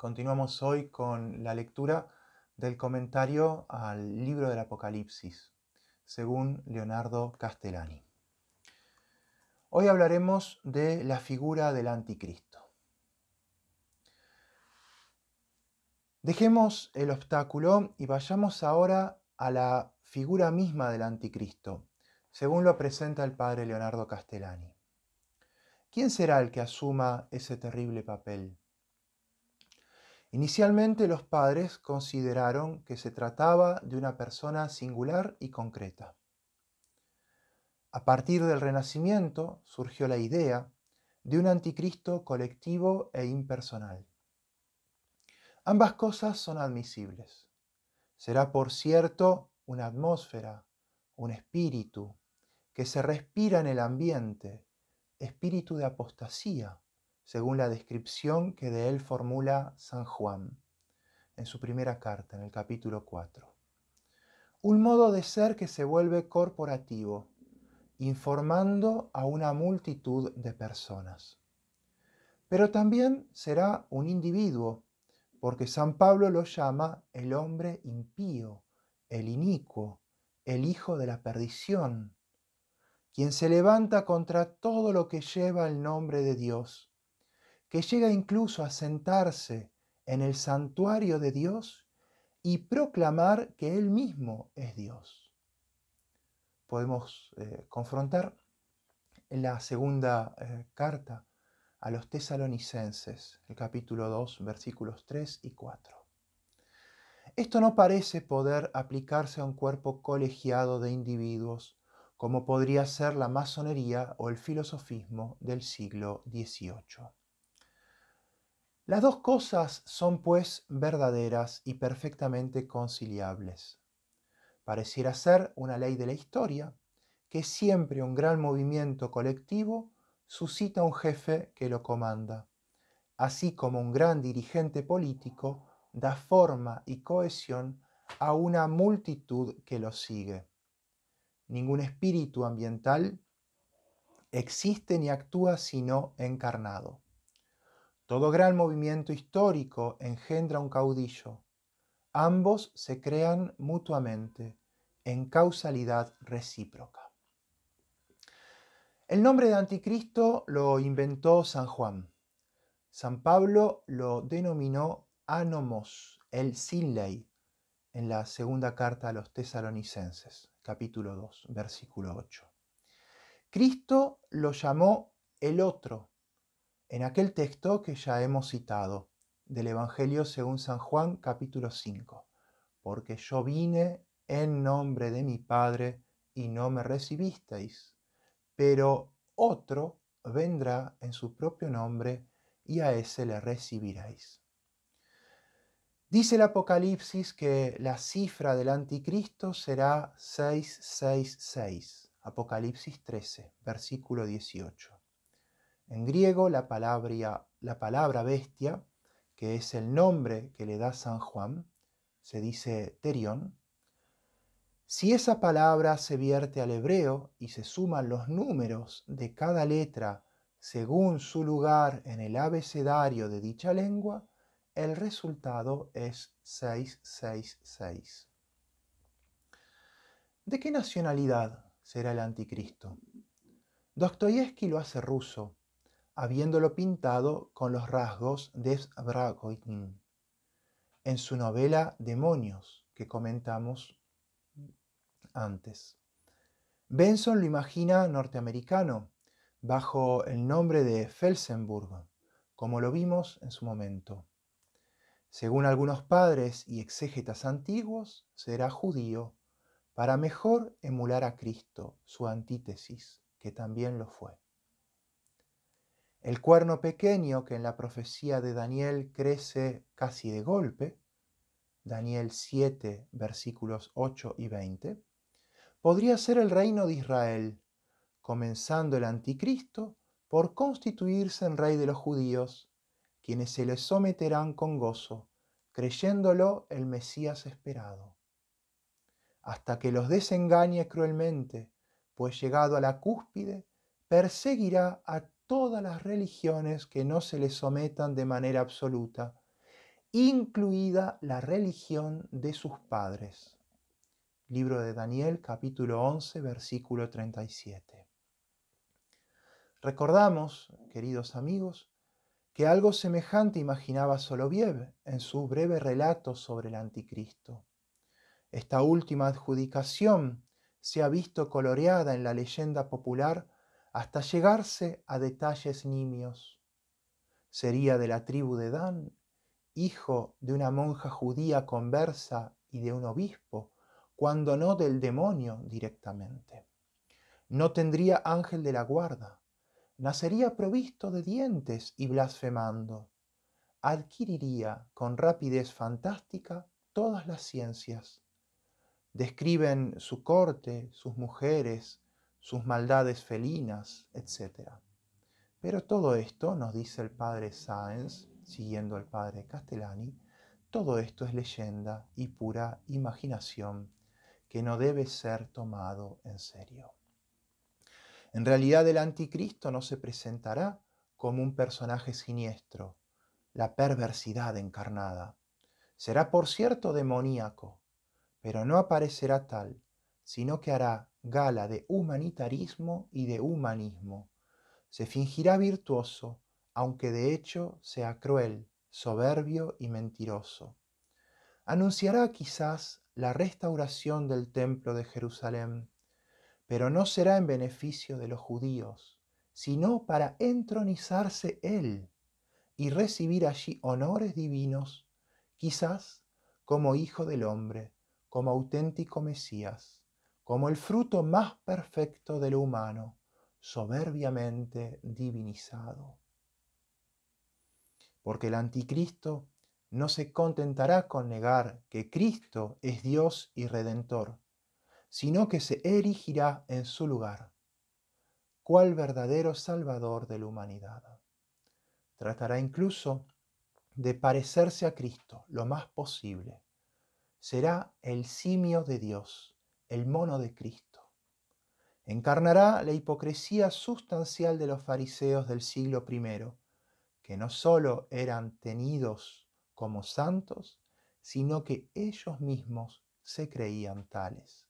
Continuamos hoy con la lectura del comentario al libro del Apocalipsis, según Leonardo Castellani. Hoy hablaremos de la figura del anticristo. Dejemos el obstáculo y vayamos ahora a la figura misma del anticristo, según lo presenta el padre Leonardo Castellani. ¿Quién será el que asuma ese terrible papel? Inicialmente los padres consideraron que se trataba de una persona singular y concreta. A partir del Renacimiento surgió la idea de un anticristo colectivo e impersonal. Ambas cosas son admisibles. Será, por cierto, una atmósfera, un espíritu, que se respira en el ambiente, espíritu de apostasía, según la descripción que de él formula San Juan en su primera carta, en el capítulo 4. Un modo de ser que se vuelve corporativo, informando a una multitud de personas. Pero también será un individuo, porque San Pablo lo llama el hombre impío, el inicuo, el hijo de la perdición, quien se levanta contra todo lo que lleva el nombre de Dios que llega incluso a sentarse en el santuario de Dios y proclamar que Él mismo es Dios. Podemos confrontar eh, confrontar la segunda eh, carta a los tesalonicenses, el capítulo 2, versículos 3 y 4. Esto no parece poder aplicarse a un cuerpo colegiado de individuos, como podría ser la masonería o el filosofismo del siglo XVIII. Las dos cosas son pues verdaderas y perfectamente conciliables. Pareciera ser una ley de la historia que siempre un gran movimiento colectivo suscita un jefe que lo comanda, así como un gran dirigente político da forma y cohesión a una multitud que lo sigue. Ningún espíritu ambiental existe ni actúa sino encarnado. Todo gran movimiento histórico engendra un caudillo. Ambos se crean mutuamente en causalidad recíproca. El nombre de anticristo lo inventó San Juan. San Pablo lo denominó Anomos, el sin ley, en la segunda carta a los tesalonicenses, capítulo 2, versículo 8. Cristo lo llamó el otro, en aquel texto que ya hemos citado del Evangelio según San Juan capítulo 5, porque yo vine en nombre de mi Padre y no me recibisteis, pero otro vendrá en su propio nombre y a ese le recibiréis. Dice el Apocalipsis que la cifra del anticristo será 666, Apocalipsis 13, versículo 18. En griego, la palabra, la palabra bestia, que es el nombre que le da San Juan, se dice terión. Si esa palabra se vierte al hebreo y se suman los números de cada letra según su lugar en el abecedario de dicha lengua, el resultado es 666. ¿De qué nacionalidad será el anticristo? Dostoyevsky lo hace ruso, habiéndolo pintado con los rasgos de Sbragoin en su novela Demonios, que comentamos antes. Benson lo imagina norteamericano, bajo el nombre de Felsenburg, como lo vimos en su momento. Según algunos padres y exégetas antiguos, será judío para mejor emular a Cristo, su antítesis, que también lo fue. El cuerno pequeño que en la profecía de Daniel crece casi de golpe, Daniel 7, versículos 8 y 20, podría ser el reino de Israel, comenzando el anticristo por constituirse en rey de los judíos, quienes se le someterán con gozo, creyéndolo el Mesías esperado. Hasta que los desengañe cruelmente, pues llegado a la cúspide, perseguirá a todas las religiones que no se le sometan de manera absoluta, incluida la religión de sus padres. Libro de Daniel capítulo 11 versículo 37. Recordamos, queridos amigos, que algo semejante imaginaba Soloviev en su breve relato sobre el anticristo. Esta última adjudicación se ha visto coloreada en la leyenda popular hasta llegarse a detalles nimios. Sería de la tribu de Dan, hijo de una monja judía conversa y de un obispo, cuando no del demonio directamente. No tendría ángel de la guarda, nacería provisto de dientes y blasfemando. Adquiriría con rapidez fantástica todas las ciencias. Describen su corte, sus mujeres, sus maldades felinas, etc. Pero todo esto, nos dice el padre Sáenz, siguiendo al padre Castellani, todo esto es leyenda y pura imaginación que no debe ser tomado en serio. En realidad el anticristo no se presentará como un personaje siniestro, la perversidad encarnada. Será por cierto demoníaco, pero no aparecerá tal sino que hará gala de humanitarismo y de humanismo. Se fingirá virtuoso, aunque de hecho sea cruel, soberbio y mentiroso. Anunciará quizás la restauración del templo de Jerusalén, pero no será en beneficio de los judíos, sino para entronizarse él y recibir allí honores divinos, quizás como hijo del hombre, como auténtico Mesías como el fruto más perfecto de lo humano, soberbiamente divinizado. Porque el anticristo no se contentará con negar que Cristo es Dios y Redentor, sino que se erigirá en su lugar, cual verdadero Salvador de la humanidad. Tratará incluso de parecerse a Cristo lo más posible. Será el simio de Dios el mono de Cristo. Encarnará la hipocresía sustancial de los fariseos del siglo I, que no sólo eran tenidos como santos, sino que ellos mismos se creían tales.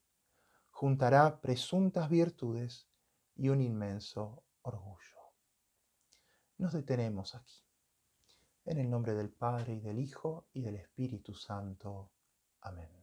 Juntará presuntas virtudes y un inmenso orgullo. Nos detenemos aquí. En el nombre del Padre y del Hijo y del Espíritu Santo. Amén.